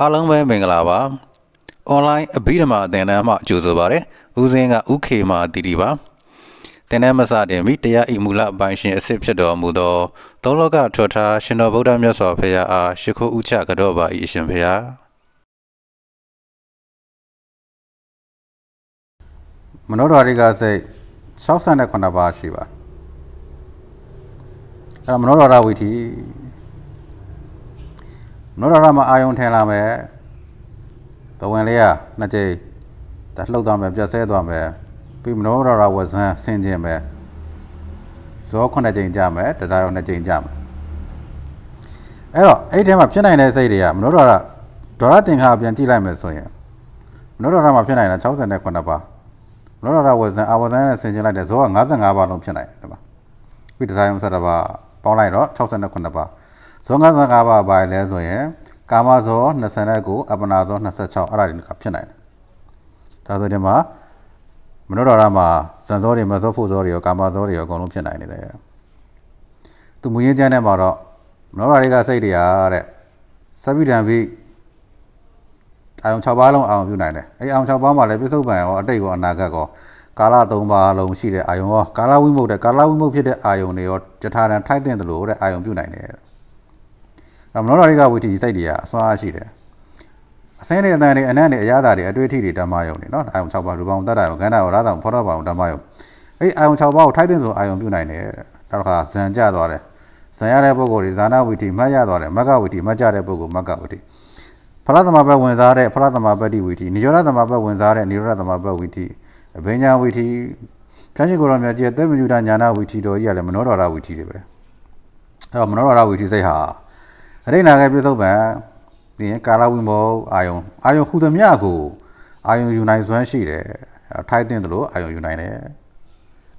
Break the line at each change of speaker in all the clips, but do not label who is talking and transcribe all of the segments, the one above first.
အားလုံးပဲမင်္ဂလာပါ။ online အဘိဓမ္မာသင်တန်းမှကြိုဆိုပါရစေ။ဦးစင်းကဥခေမာတီတီပါ။သင်တန်းမစတင်မီတရားဤမူလပိုင်ရှင်အစစ်ဖြစ်တော်မူသောသောလောကထွက်ထားရှင်တော်ဗုဒ္ဓမြတ်စွာဘုရားအားရှိခိုးဥချကတော့ပါ၏ရှင်ဘုရား။မနောဓာရိကစိတ်69ပါးရှိပါ။အဲ့တော့မနောဓာရဝိသီနော်ဒါကမှအာယုံထင်လာမယ်တဝင်လေးကနှစ်ကြိမ်တလှုပ်သွားမယ်ပြတ်ဆဲသွားမယ်ပြီးမနောဒါရဝဇန်ဆင်ကျင်မယ်ဇောခုနှစ်ကြိမ်ကြမယ်တဒါရောနှစ်ကြိမ်ကြမယ်အဲ့တော့အဲ့ဒီထဲမှာဖြစ်နိုင်တဲ့စိတ်တွေကမနောဒါရဒေါရသင်္ခါပြန်ကြည့်လိုက်မယ်ဆိုရင်မနောဒါရမှာဖြစ်နိုင်တာ69ပါမနောဒါရဝဇန်အဝဇန်နဲ့ဆင်ကျင်လိုက်တဲ့ဇောက55ပါလုံးဖြစ်နိုင်တယ်ဒီမှာပြီးတဒါရော7ပါပေါင်းလိုက်တော့69ပါဇောငါဇကာဘာဘာလဲဆိုရင်ကာမဇော29အပနာဇော26အဲ့ဒါတွေကဖြစ်နိုင်တယ်ဒါဆိုဒီမှာမနောဒါရမှာဇန်ဇောတွေမဇောဖို့ဇောတွေရောကာမဇောတွေရောအကုန်လုံးဖြစ်နိုင်နေတယ်သူမူရင်းကျမ်းထဲမှာတော့မနောဒါတွေကစိတ်တွေဟာတဲ့သဗ္ဗိဒံဘိအာယုံ6ပါးလုံးအာယုံပြုနိုင်တယ်အဲအာယုံ6ပါးမှာလည်းပြစ္ဆုတ်ပံရောအတိတ်ရောအနာဂတ်ရောကာလ3ပါးလုံးရှိတဲ့အာယုံရောကာလဝိမုတ်တဲ့ကာလဝိမုတ်ဖြစ်တဲ့အာယုံတွေရောယထာတန်ထိုက်တဲ့လို့တဲ့အာယုံပြုနိုင်တယ်မနောဓာရိကဝိထီစိတ်တွေကအစွာရှိတယ်အစင်းတွေအတန်တွေအနံ့တွေအရသာတွေအတွေ့အထိတွေဓမ္မယုံတွေနော်အာယုံ6ပါးရူပံတတ္တယုံကန္တာယုံရာသာယုံဖောရပါယုံဓမ္မယုံအဲ့အာယုံ6ပါးကိုထိုက်တဲ့ဆိုအာယုံပြုနိုင်တယ်နောက်တစ်ခါဇန်ကြသွားတယ်ဇန်ရတဲ့ပုဂ္ဂိုလ်တွေဇာနာဝိထီမှတ်ရသွားတယ်မကဝိထီမှတ်ကြတဲ့ပုဂ္ဂိုလ်မကဝိထီဖရသမဘက်ဝင်စားတဲ့ဖရသမဘက်တိဝိထီနိရောဓသမဘက်ဝင်စားတဲ့နိရောဓသမဘက်ဝိထီအဘိညာဝိထီဖြန်းရှင်ကိုယ်တော်မြတ်ကြီးရဲ့သေမညုဒညာနာဝိထီတော်ကြီးကလည်းမနောဒရဝိထီတွေပဲအဲ့တော့မနောဒရဝိထီစိတ်ဟာအရိနာကေပြစ္ဆုတ်ပံဒီရင်ကာလဝိမောအာယုံအာယုံဟူသမျှကိုအာယုံယူနိုင်စွမ်းရှိတယ်ထိုက်တင်တယ်လို့အာယုံယူနိုင်တယ်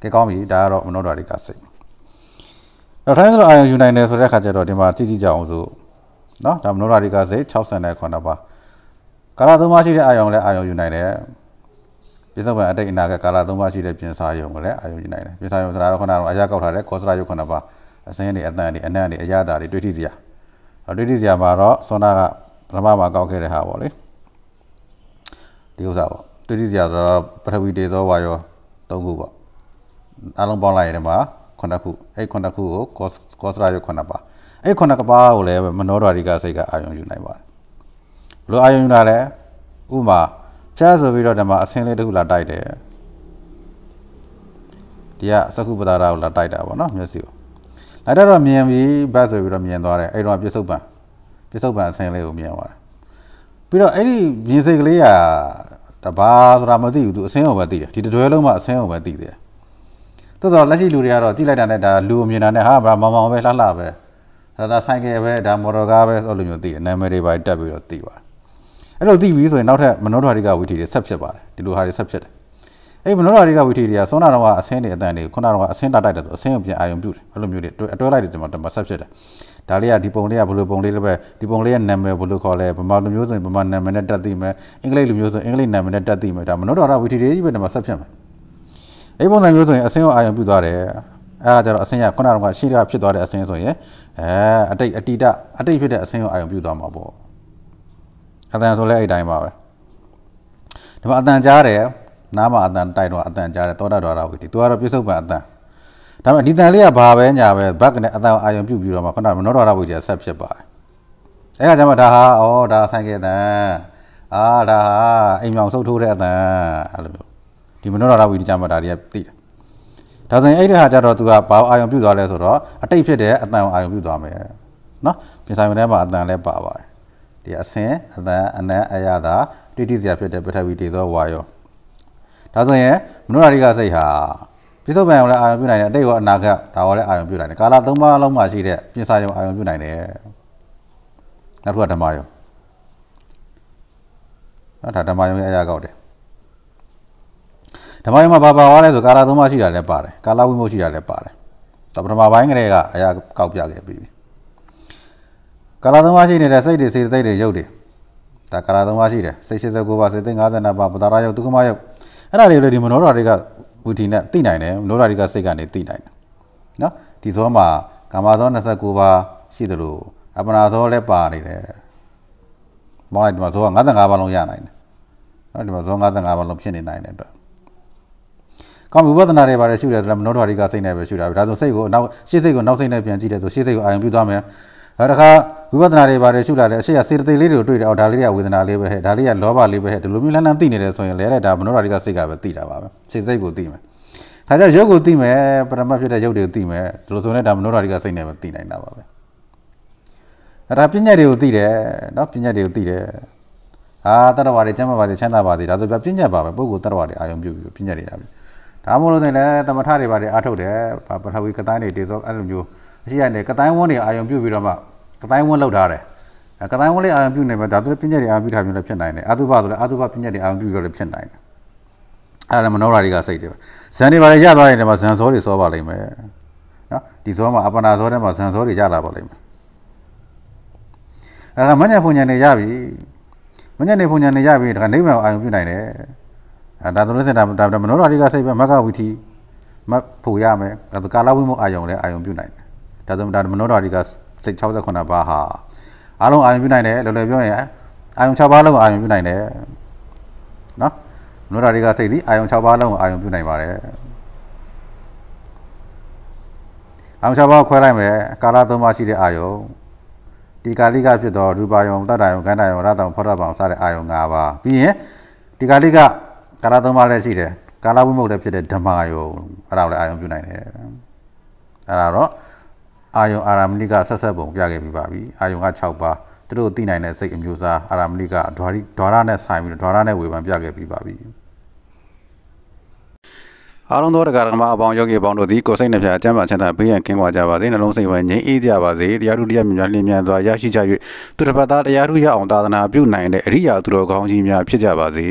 ကဲကောင်းပြီဒါကတော့မနောဓာရိကစိတ်တော့ထိုင်းဆိုတော့အာယုံယူနိုင်တယ်ဆိုတဲ့အခါကျတော့ဒီမှာကြည့်ကြည့်ကြအောင်ဆိုနော်ဒါမနောဓာရိကစိတ်69ပါကာလသုံးပါးရှိတဲ့အာယုံလည်းအာယုံယူနိုင်တယ်ပြစ္ဆုတ်ပံအတိတ်အနာကကာလသုံးပါးရှိတဲ့ပြင်စာယုံကလည်းအာယုံယူနိုင်တယ်ပြင်စာယုံဆိုတာတော့ခုနကတော့အရာကောက်ထားတဲ့ခောစရာယုတ်ခုနပါအစင်းတွေအတန်တွေအနံ့တွေအရာတာတွေတွေ့ထိစရာဒိဋ္ဌိဆရာမှာတော့ဆွမ်းနာကပထမမှာကောက်ခဲ့တဲ့ဟာပေါ့လေဒီဥစ္စာပေါ့ဒိဋ္ဌိဆရာဆိုတော့ပထဝီတေဇောဝါယော၃ခုပေါ့အားလုံးပေါင်းလိုက်ရင်ဒီမှာ9ခုအဲ့9ခုကိုကောစရာရော9ပါအဲ့9ကပါကိုလည်းမနောဓာရီကစိတ်ကအာယုံယူနိုင်ပါတယ်ဘလို့အာယုံယူတာလဲဥမာဖျားဆိုပြီးတော့ဒီမှာအစင်းလေးတစ်ခုလာတိုက်တယ်ဒီကသကုပ္ပတာရာကိုလာတိုက်တာပေါ့နော်မျက်စိကိုလိုက်တော့မြင်ပြီဘတ်ဆိုပြီးတော့မြင်သွားတယ်အဲ့တော့ပြစ္ဆုတ်ပံပြစ္ဆုတ်ပံအစင်းလေးကိုမြင်သွားတယ်ပြီးတော့အဲ့ဒီမြင်စိတ်ကလေးကတဘာဆိုတာမသိဘူးသူအစင်းအောင်ပဲသိတယ်ဒီတတွဲလုံးမှအစင်းအောင်ပဲသိတယ်တော်တော်လက်ရှိလူတွေကတော့ကြည့်လိုက်တာနဲ့ဒါလူအမြင်တာနဲ့ဟာဗရာမောင်မောင်ပဲလှလှပဲဒါသာဆိုင်ကယ်ပဲဒါမော်တော်ကားပဲဆိုလိုမျိုးသိတယ်နာမည်တွေပါတက်ပြီးတော့သိပါတယ်အဲ့လိုသိပြီဆိုရင်နောက်ထပ်မနောဓာရိကဝိထီတွေဆက်ဖြစ်ပါတယ်ဒီလိုဟာတွေဆက်ဖြစ်တယ်အဲ့မနောဓာရိကဝိထီတွေကစောနာတော်ကအဆင်းတွေအတန်တွေခုနတော်ကအဆင်းတတိုက်တယ်ဆိုအဆင်းကိုပြန်အာယုံပြုတယ်အဲ့လိုမျိုးတွေအတွဲလိုက်တယ်ဒီမှာတမဆက်ဖြစ်တယ်ဒါလေးကဒီပုံလေးကဘယ်လိုပုံလေးလဲပဲဒီပုံလေးရဲ့နာမည်ဘယ်လိုခေါ်လဲဗမာလူမျိုးဆိုရင်ဗမာနာမည်နဲ့တက်သိမယ်အင်္ဂလိပ်လူမျိုးဆိုရင်အင်္ဂလိပ်နာမည်နဲ့တက်သိမယ်ဒါမနောဓာရဝိထီတွေကြီးပဲဒီမှာဆက်ဖြစ်မယ်အဲ့ပုံစံမျိုးဆိုရင်အဆင်းကိုအာယုံပြုသွားတယ်အဲ့ဒါကြတော့အဆင်းကခုနတော်ကရှေ့ကဖြစ်သွားတဲ့အဆင်းဆိုရင်အဲအတိတ်အတိတအတိတ်ဖြစ်တဲ့အဆင်းကိုအာယုံပြုသွားမှာပေါ့အတန်ဆိုလဲအဲ့တိုင်းပါပဲဒီမှာအတန်ကြားတယ်နားမှာအတန်တိုက်တော့အတန်ကြားတယ်သောတာဒွါရဝိတ္တိသူကတော့ပြစ္ဆုတ်ပံအတန်ဒါပေမဲ့ဒီတန်လေးကဘာပဲညာပဲဘက်နဲ့အတန်အာယုံပြုတ်ပြီးတော့မှခဏမနောဒွါရဝိတ္တိကဆက်ဖြစ်ပါတယ်အဲဒါကြောင့်ဒါဟာဩဒါဆိုင်ခဲ့တဲ့အာဒါဟာအိမ်မြောင်ဆုတ်ထိုးတဲ့အတန်အဲ့လိုမျိုးဒီမနောဒွါရဝိတ္တိကြမှာဒါတွေကသိတယ်ဒါဆိုရင်အဲ့ဒီဟာကြတော့သူကဘာအာယုံပြုတ်သွားလဲဆိုတော့အတိတ်ဖြစ်တဲ့အတန်အာယုံပြုတ်သွားမယ်နော်ပြင်ဆိုင်မထဲမှာအတန်လည်းပါပါတယ်ဒီအစင်အတန်အနံ့အရသာတိတိစရာဖြစ်တဲ့ပထဝီတေသောဝါယောဒါဆိုရင်မနုဿာရိကစိတ်ဟာပြစ္ဆုတ်ပံကိုလည်းအာရုံပြုနိုင်တယ်အတိတ်ရောအနာဂတ်ဒါရောလည်းအာရုံပြုနိုင်တယ်ကာလသုံးပါးလုံးမှာရှိတဲ့ပြစ္ဆာရောအာရုံပြုနိုင်တယ်နောက်တစ်ခုကဓမ္မရောနော်ဒါဓမ္မရောအရာကောက်တယ်ဓမ္မယုံမှာဘာပါသွားလဲဆိုကာလသုံးပါးရှိတာလည်းပါတယ်ကာလဝိမုတ်ရှိတာလည်းပါတယ်ဒါပထမပိုင်းကတည်းကအရာကောက်ပြခဲ့ပြီကာလသုံးပါးရှိနေတဲ့စိတ်တွေစေတသိက်တွေရုပ်တွေဒါကာလသုံးပါးရှိတယ်စိတ်89ပါးစိတ်သိက်52ပါးပဒါရယုတ်ဒုက္ခမယုတ်အဲ့ဒါတွေလည်းဒီမနောဓာတွေကဝီထီနဲ့သိနိုင်တယ်မနောဓာတွေကစိတ်ကနေသိနိုင်တယ်နော်ဒီဇောမှာကာမဇော29ပါးရှိသလိုအပနာဇောလည်းပါနေတယ်မောင်ဒီမှာဇောက55ပါးလုံးရနိုင်တယ်နော်ဒီမှာဇော55ပါးလုံးဖြစ်နေနိုင်တဲ့အတွက်ကောင်းပြီဝဒနာတွေပါတယ်ရှုတယ်ဆိုတော့မနောဓာတွေကစိတ်နဲ့ပဲရှုတာပဲဒါဆိုစိတ်ကိုအနောက်ရှေ့စိတ်ကိုနောက်စိတ်နဲ့ပြန်ကြည့်တယ်ဆိုရှေ့စိတ်ကိုအာရုံပြုသွားမယ်နောက်တစ်ခါဝိပဿနာတွေပါတယ်ရှုလာတယ်အရှိကစေတသိက်လေးတွေကိုတွေ့တယ်အော်ဒါလေးတွေကဝေဒနာလေးပဲဟဲ့ဒါလေးကလောဘလေးပဲဟဲ့ဒီလိုမျိုးလန်းလန်းသိနေတယ်ဆိုရင်လဲတဲ့ဒါမနောဓာတိကစိတ်ကပဲသိတာပါပဲစေစိတ်ကိုသိမယ်ဒါကြောင့်ရုပ်ကိုသိမယ်ပရမတ်ဖြစ်တဲ့ရုပ်တွေကိုသိမယ်ဒီလိုဆိုရင်ဒါမနောဓာတိကစိတ်နဲ့ပဲသိနိုင်တာပါပဲအဲ့ဒါပညာတွေကိုသိတယ်နော်ပညာတွေကိုသိတယ်အာတရဝါတွေကျမ်းမာပါစေချမ်းသာပါစေဒါဆိုပြပညာပါပဲပုဂ္ဂိုလ်တရဝါတွေအာယုံပြုပြီးပညာတွေရပြီဒါမှမဟုတ်ရင်လည်းတမထတွေပါတယ်အာထုတ်တယ်ပထဝီကတိုင်းတွေတေသောအဲ့လိုမျိုးရှိရတယ်ကတိုင်းဝန်းတွေအာယုံပြုတ်ပြီးတော့မှကတိုင်းဝန်းလောက်ထားတယ်ကတိုင်းဝန်းလေးအာယုံပြုတ်နေမှာဒါဆိုပြည့်ညက်တွေအာယုံပြုတ်ထားမျိုးလည်းဖြစ်နိုင်တယ်အာသုဘဆိုလည်းအာသုဘပြည့်ညက်တွေအာယုံပြုတ်ရလည်းဖြစ်နိုင်တယ်အဲ့ဒါမနောရာတွေကစိတ်တွေပဲဇန်တွေပါလေရသွားတဲ့နေရာမှာဇန်စောတွေစောပါလိမ့်မယ်နော်ဒီစောမှာအပနာစောထဲမှာဇန်စောတွေရလာပါလိမ့်မယ်အဲ့ဒါမညက်ဖုန်ညာနေရပြီမညက်နေဖုန်ညာနေရပြီဒါနိဗ္ဗာန်အာယုံပြုတ်နိုင်တယ်အဲ့ဒါသလုံးစင်တာဒါမနောရာတွေကစိတ်ပဲမကဝီထီမဖို့ရမယ်ဒါကာလဝိမုအာယုံလည်းအာယုံပြုတ်နိုင်တယ်ဒါဆိုဒါမနောဓာရီကစိတ်69ပါးဟာအားလုံးအာရုံပြုနိုင်တယ်လောလောပြောရင်အာရုံ6ပါးလုံးအာရုံပြုနိုင်တယ်နော်မနောဓာရီကစိတ်သည်အာရုံ6ပါးလုံးအာရုံပြုနိုင်ပါတယ်အာရုံ6ပါးခွဲလိုက်မယ်ကာလ3ပါးရှိတဲ့အာရုံဒီကာလိကဖြစ်သောရူပါယုံတတ္တယုံကန္တယုံရတံဖောရပံစတဲ့အာယုံ၅ပါးပြီးရင်ဒီကာလိကကာလသုံးပါးလည်းရှိတယ်ကာလဝိမုတ်လည်းဖြစ်တဲ့ဓမ္မယုံအဲ့ဒါကိုလည်းအာယုံပြုနိုင်တယ်အဲ့ဒါတော့အာယုံအာရမဏိကဆက်ဆက်ပုံပြခဲ့ပြီးပါပြီအာယုံက6ပါးသူတို့သိနိုင်တဲ့စိတ်အမျိုးအစားအာရမဏိကဓာရီဓာရနဲ့ဆိုင်ပြီးဓာရနဲ့ဝေဖန်ပြခဲ့ပြီးပါပြီအားလုံးသောတရားဓမ္မအပေါင်းယောဂီအပေါင်းတို့သည်ကိုယ်စိတ်နှပြအကျမ်းပါချမ်းသာဘေးရန်ကင်းကွာကြပါစေနှလုံးစိတ်ဝမ်းငြိမ်းအေးကြပါစေတရားထုတရားမြတ်လင်းမြန်စွာရရှိကြ၍သူတစ်ပါးသားတရားထုရအောင်သာသနာပြုနိုင်တဲ့အရိယာသူတော်ကောင်းကြီးများဖြစ်ကြပါစေ